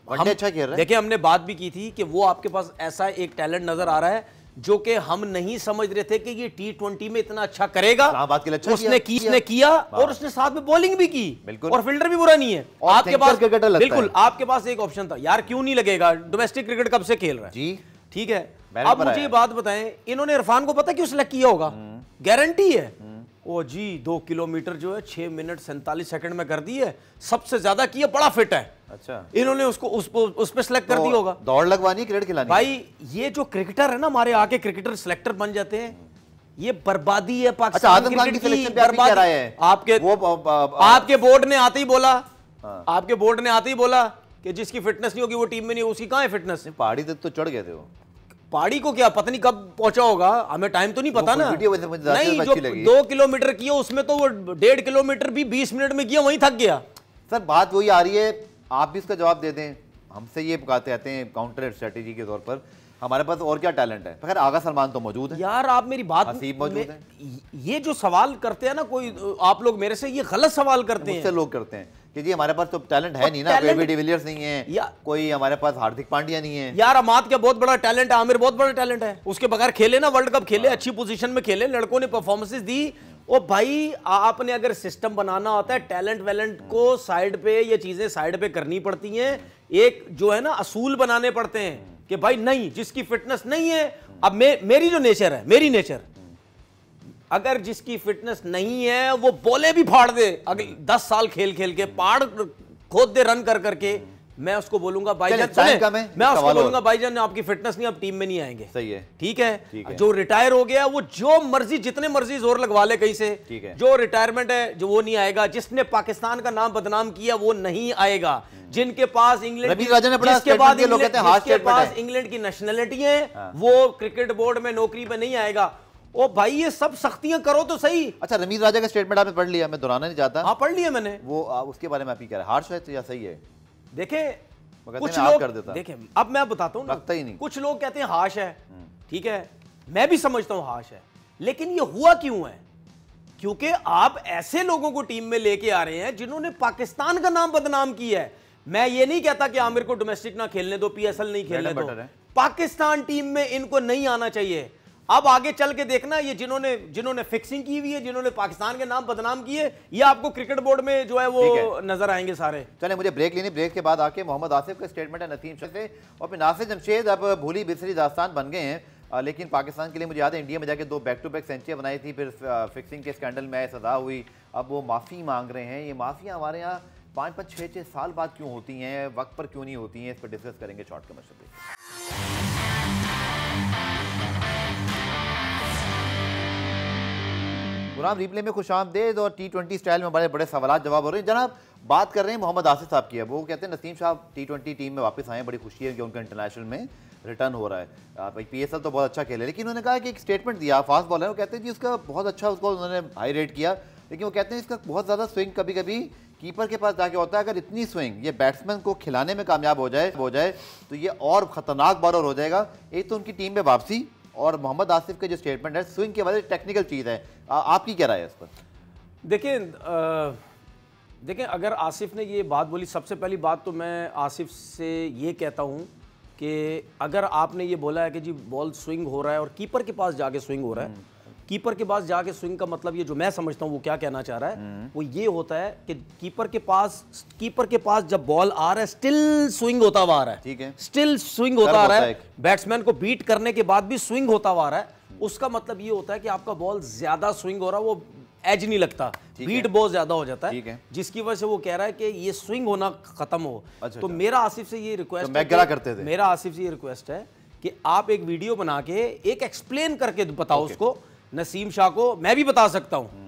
वनडे अच्छा खेल रहा है देखिए हमने बात भी की थी कि वो आपके पास ऐसा एक टैलेंट नजर आ रहा है जो कि हम नहीं समझ रहे थे कि ये टी ट्वेंटी में इतना अच्छा करेगा बात के लिए अच्छा उसने किया, किया, किया और उसने साथ में बॉलिंग भी की बिल्कुल और फील्डर भी बुरा नहीं है आपके पास बिल्कुल आपके पास एक ऑप्शन था यार क्यों नहीं लगेगा डोमेस्टिक क्रिकेट कब से खेल रहा है जी ठीक है आप मुझे बात बताएं इन्होंने इरफान को पता क्यों सिलेक्ट किया होगा गारंटी हम्म। है हम्म। ओ जी दो किलोमीटर जो है छह मिनट सैंतालीस सेकंड में कर दी है सबसे ज्यादा किया बड़ा फिट है अच्छा इन्होंने उसको उस, कर तो दिया होगा दौड़ लगवानी क्रिकेट खिलानी भाई ये जो क्रिकेटर है ना हमारे आके क्रिकेटर सिलेक्टर बन जाते हैं ये बर्बादी है पाकिस्तान अच्छा, की, की आपके वो आपके बोर्ड ने आते ही बोला हाँ। आपके बोर्ड ने आते ही बोला कि जिसकी फिटनेस नहीं होगी वो टीम में नहीं उसकी कहा है फिटनेस पहाड़ी तक तो चढ़ गए थे वो पहाड़ी को क्या पता नहीं कब पहुंचा होगा हमें टाइम तो नहीं पता ना नहीं जो दो किलोमीटर किया उसमें तो वो डेढ़ किलोमीटर भी बीस मिनट में किया वहीं थक गया सर बात वही आ रही है आप भी इसका जवाब दे दें हमसे ये कहते आते हैं काउंटर स्ट्रेटेजी के तौर पर हमारे पास और क्या टैलेंट है खैर आगा सलमान तो मौजूद है यार आप मेरी बात हसीब मौजूद है ये जो सवाल करते हैं ना कोई आप लोग मेरे से ये गलत सवाल करते हैं लोग करते हैं कि जी हमारे पास तो टैलेंट है नहीं ना कोई डिविलियर्स नहीं है कोई हमारे पास हार्दिक पांड्या नहीं है यार अमात का बहुत बड़ा टैलेंट है आमिर बहुत बड़ा टैलेंट है उसके बगैर खेले ना वर्ल्ड कप खेले हाँ। अच्छी पोजीशन में खेले लड़कों ने परफॉर्मेंसेस दी ओ भाई आपने अगर सिस्टम बनाना होता है टैलेंट वैलेंट को साइड पे ये चीज़ें साइड पे करनी पड़ती हैं एक जो है ना असूल बनाने पड़ते हैं कि भाई नहीं जिसकी फिटनेस नहीं है अब मे, मेरी जो नेचर है मेरी नेचर अगर जिसकी फिटनेस नहीं है वो बोले भी फाड़ दे अगर दस साल खेल खेल के पहाड़ खोद दे रन कर करके मैं उसको बोलूंगा भाईजान सुने मैं उसको बोलूंगा भाईजान आपकी फिटनेस नहीं आप टीम में नहीं आएंगे सही है ठीक है, जो रिटायर हो गया वो जो मर्जी जितने मर्जी जोर लगवा ले कहीं से ठीक है जो रिटायरमेंट है जो वो नहीं आएगा जिसने पाकिस्तान का नाम बदनाम किया वो नहीं आएगा हम्म। जिनके पास इंग्लैंड के बाद जिसके पास इंग्लैंड की नेशनैलिटी है हाँ। वो क्रिकेट बोर्ड में नौकरी में नहीं आएगा ओ भाई ये सब सख्तियां करो तो सही अच्छा रमीज राजा का स्टेटमेंट आपने पढ़ लिया मैं दोहराना नहीं चाहता हाँ पढ़ लिया मैंने वो उसके बारे में आप ही कह रहे हार्श है तो या सही है देखें कुछ लोग कर देता देखे अब मैं बताता हूँ ही नहीं कुछ लोग कहते हैं हाश है हम्म। ठीक है मैं भी समझता हूँ हाश है लेकिन ये हुआ क्यों है क्योंकि आप ऐसे लोगों को टीम में लेके आ रहे हैं जिन्होंने पाकिस्तान का नाम बदनाम किया है मैं ये नहीं कहता कि आमिर को डोमेस्टिक ना खेलने दो पीएसएल नहीं खेलने दो पाकिस्तान टीम में इनको नहीं आना चाहिए अब आगे चल के देखना ये जिन्होंने जिन्होंने फिक्सिंग की हुई है जिन्होंने पाकिस्तान के नाम बदनाम किए ये आपको क्रिकेट बोर्ड में जो है वो है। नजर आएंगे सारे चले मुझे ब्रेक लेने ब्रेक के बाद आके मोहम्मद आसिफ का स्टेटमेंट है नसीम शेख से और फिर नासिर जमशेद अब भूली बिसरी दास्तान बन गए हैं लेकिन पाकिस्तान के लिए मुझे याद है इंडिया में जाके दो बैक टू बैक सेंचुरी बनाई थी फिर फिक्सिंग के स्कैंडल में सजा हुई अब वो माफ़ी मांग रहे हैं ये माफ़ियाँ हमारे यहाँ पाँच पाँच छः छः साल बाद क्यों होती हैं वक्त पर क्यों नहीं होती हैं इस पर डिस्कस करेंगे शॉर्ट कमर्शियल गुलाम रिप्ले में खुश आमदेद और टी ट्वेंटी स्टाइल में बड़े बड़े सवाल जवाब हो रहे हैं जनाब बात कर रहे हैं मोहम्मद आसिफ साहब की अब वो कहते हैं नसीम साहब टी ट्वेंटी टीम में वापस आए बड़ी खुशी है कि उनका इंटरनेशनल में रिटर्न हो रहा है भाई पी तो बहुत अच्छा खेले लेकिन उन्होंने कहा कि एक स्टेटमेंट दिया फास्ट बॉलर वो कहते हैं जी उसका बहुत अच्छा उसको उन्होंने हाई रेट किया लेकिन वो कहते हैं इसका बहुत ज़्यादा स्विंग कभी कभी कीपर के पास जाके होता है अगर इतनी स्विंग ये बैट्समैन को खिलाने में कामयाब हो जाए हो जाए तो ये और ख़तरनाक बॉलर हो जाएगा एक तो उनकी टीम में वापसी और मोहम्मद आसिफ के जो स्टेटमेंट है स्विंग के हवाले टेक्निकल चीज़ है आपकी क्या राय है इस पर देखिए देखें अगर आसिफ ने ये बात बोली सबसे पहली बात तो मैं आसिफ से ये कहता हूँ कि अगर आपने ये बोला है कि जी बॉल स्विंग हो रहा है और कीपर के पास जाके स्विंग हो रहा है हम्म। कीपर के पास जाके स्विंग का मतलब ये जो मैं समझता हूँ वो क्या कहना चाह रहा है हम्म। वो ये होता है कि कीपर के पास कीपर के पास जब बॉल आ रहा है स्टिल स्विंग होता हुआ आ रहा है ठीक है स्टिल स्विंग होता आ रहा है बैट्समैन को बीट करने के बाद भी स्विंग होता हुआ आ रहा है उसका मतलब ये होता है कि आपका बॉल ज्यादा स्विंग हो रहा है वो एज नहीं लगता बीट बहुत ज्यादा हो जाता है जिसकी वजह से वो कह रहा है कि ये स्विंग होना खत्म हो अच्छा, तो अच्छा। मेरा आसिफ से ये रिक्वेस्ट तो है करते थे मेरा आसिफ से ये रिक्वेस्ट है कि आप एक वीडियो बना के एक एक्सप्लेन करके बताओ उसको नसीम शाह को मैं भी बता सकता हूँ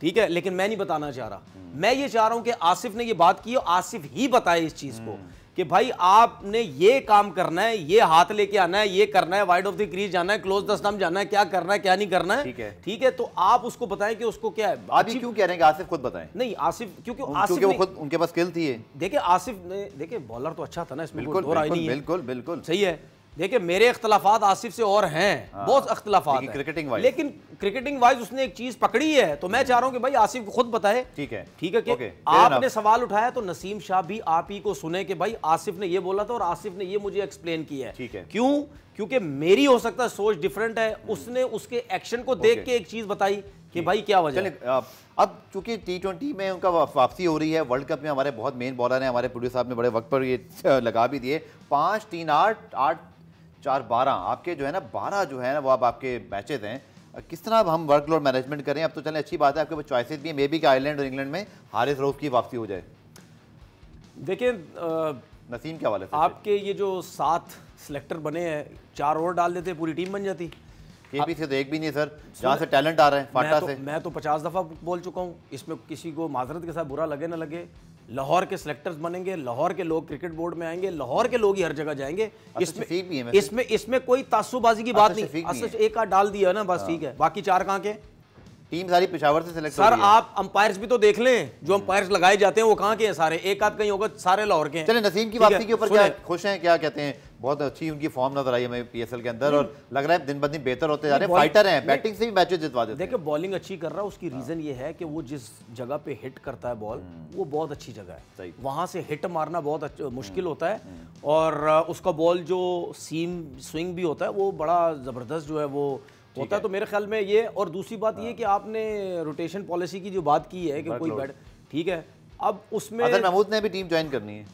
ठीक है लेकिन मैं नहीं बताना चाह रहा मैं ये चाह रहा हूं कि आसिफ ने ये बात की और आसिफ ही बताए इस चीज़ को कि भाई आपने ये काम करना है ये हाथ लेके आना है ये करना है वाइड ऑफ द क्रीज जाना है क्लोज द स्टम्प जाना है क्या करना है क्या नहीं करना है ठीक है ठीक है तो आप उसको बताएं कि उसको क्या है आप क्यों कह रहे हैं कि आसिफ खुद बताएं नहीं आसिफ क्योंकि आसिफ वो खुद उनके पास स्किल थी देखिए आसिफ ने देखिए बॉलर तो अच्छा था ना इसमें बिल्कुल बिल्कुल बिल्कुल सही है देखिए मेरे अख्तलाफात आसिफ से और हैं हाँ। बहुत अख्तलाफात क्रिकेटिंग वाइज लेकिन क्रिकेटिंग वाइज उसने एक चीज पकड़ी है तो मैं चाह रहा हूँ कि भाई आसिफ को खुद बताए ठीक है ठीक है कि आपने सवाल उठाया तो नसीम शाह भी आप ही को सुने कि भाई आसिफ ने ये बोला था और आसिफ ने ये मुझे एक्सप्लेन किया है ठीक है क्यों क्योंकि मेरी हो सकता है सोच डिफरेंट है हम्म। उसने उसके एक्शन को देख के एक चीज बताई कि भाई क्या वजह अब चूंकि टी ट्वेंटी में उनका वापसी हो रही है वर्ल्ड कप में हमारे बहुत मेन बॉलर हैं हमारे प्रोड्यूस साहब ने बड़े वक्त पर ये लगा भी दिए पांच तीन आठ आठ चार बारह आपके जो है ना बारह जो है ना वो अब आपके मैचेज हैं किस तरह अब हम वर्कलोड मैनेजमेंट करें अब तो चलें अच्छी बात है आपके पास चॉइसेस भी मे बी के आयरलैंड और इंग्लैंड में हारिस रऊफ की वापसी हो जाए देखिए नसीम के हवाले से आपके ये जो सात सिलेक्टर बने हैं चार ओवर डाल देते पूरी टीम बन जाती केपी हाँ। से तो एक भी नहीं सर जहाँ से टैलेंट आ रहे हैं फाटा मैं तो, से मैं तो पचास दफ़ा बोल चुका हूँ इसमें किसी को माजरत के साथ बुरा लगे ना लगे लाहौर के सिलेक्टर्स बनेंगे लाहौर के लोग क्रिकेट बोर्ड में आएंगे लाहौर के लोग ही हर जगह जाएंगे इसमें इसमें इसमें कोई तासुबाजी की बात नहीं एक आ डाल दिया ना बस हाँ। ठीक है बाकी चार कहाँ के टीम सारी पिशावर से सिलेक्ट सर आप अंपायर्स भी तो देख लें जो अंपायर्स लगाए जाते हैं वो कहाँ के हैं सारे एक आध कहीं होगा सारे लाहौर के चले नसीम की वापसी के ऊपर क्या खुश हैं क्या कहते हैं बहुत अच्छी उनकी फॉर्म नजर आई हमें पीएसएल के अंदर और हम्म। लग रहा है दिन ब दिन बेहतर होते जा रहे हैं फाइटर हैं बैटिंग से भी मैचेस जितवा देते देखिए बॉलिंग अच्छी कर रहा है उसकी रीजन हाँ। ये है कि वो जिस जगह पे हिट करता है बॉल हम्म। वो बहुत अच्छी जगह है वहां से हिट मारना बहुत मुश्किल हम्म। होता है और उसका बॉल जो सीम स्विंग भी होता है वो बड़ा जबरदस्त जो है वो होता है तो मेरे ख्याल में ये और दूसरी बात ये हाँ। कि आपने रोटेशन पॉलिसी की जो बात की है कि कोई बैठ ठीक है अब उसमें महमूद ने भी टीम ज्वाइन करनी है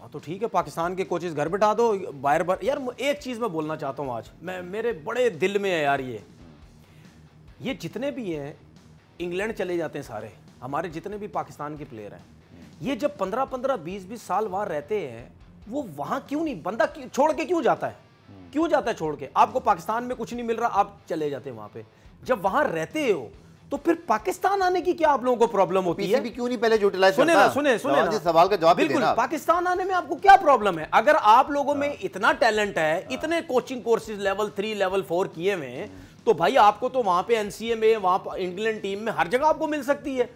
हाँ तो ठीक है पाकिस्तान के कोचेज घर बैठा दो बाहर बार यार एक चीज़ मैं बोलना चाहता हूँ आज मैं मेरे बड़े दिल में है यार ये ये जितने भी हैं इंग्लैंड चले जाते हैं सारे हमारे जितने भी पाकिस्तान के प्लेयर हैं ये जब पंद्रह पंद्रह बीस बीस साल वहाँ रहते हैं वो वहाँ क्यों नहीं बंदा क्यों छोड़ के क्यों जाता है क्यों जाता है छोड़ के आपको पाकिस्तान में कुछ नहीं मिल रहा आप चले जाते हैं वहां पे जब वहां रहते हो तो फिर पाकिस्तान आने की क्या आप लोगों को प्रॉब्लम होती है क्यों नहीं पहले सुने ना सुने सुने ना सवाल का जवाब बिल्कुल पाकिस्तान आने में आपको क्या प्रॉब्लम है अगर आप लोगों में हाँ। इतना टैलेंट है हाँ। इतने coaching courses level three level four किए हुए तो भाई आपको तो वहां पे एनसीए में वहां इंग्लैंड टीम में हर जगह आपको मिल सकती है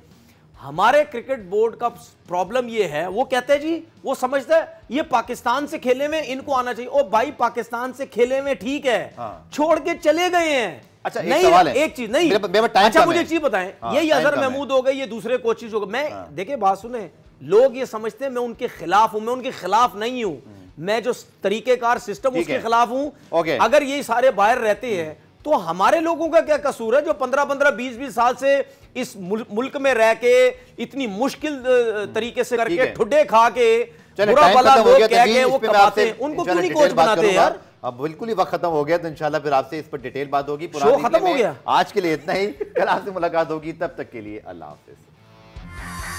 हमारे क्रिकेट बोर्ड का प्रॉब्लम ये है वो कहते हैं जी वो समझता है ये पाकिस्तान से खेले में इनको आना चाहिए ओ भाई पाकिस्तान से खेले में ठीक है हाँ। छोड़ के चले गए हैं अच्छा नहीं एक, है। एक चीज नहीं मेरे, मेरे अच्छा मुझे चीज बताएं हाँ, ये अजहर महमूद हो गए ये दूसरे कोचिज हो गए मैं हाँ। बात सुने लोग ये समझते हैं मैं उनके खिलाफ हूं मैं उनके खिलाफ नहीं हूं हम्म। मैं जो तरीकेकार सिस्टम उसके खिलाफ हूं अगर ये सारे बाहर रहते हैं तो हमारे लोगों का क्या कसूर है जो पंद्रह पंद्रह बीस बीस साल से इस मुल्क में रह के इतनी मुश्किल तरीके से करके ठुड्डे खा के बुरा भला के वो कमाते उनको क्यों नहीं कोच बनाते यार अब बिल्कुल ही वक्त खत्म हो गया तो इंशाल्लाह फिर आपसे इस पर डिटेल बात होगी शो खत्म हो गया आज के लिए इतना ही कल आपसे मुलाकात होगी तब तक के लिए अल्लाह हाफिज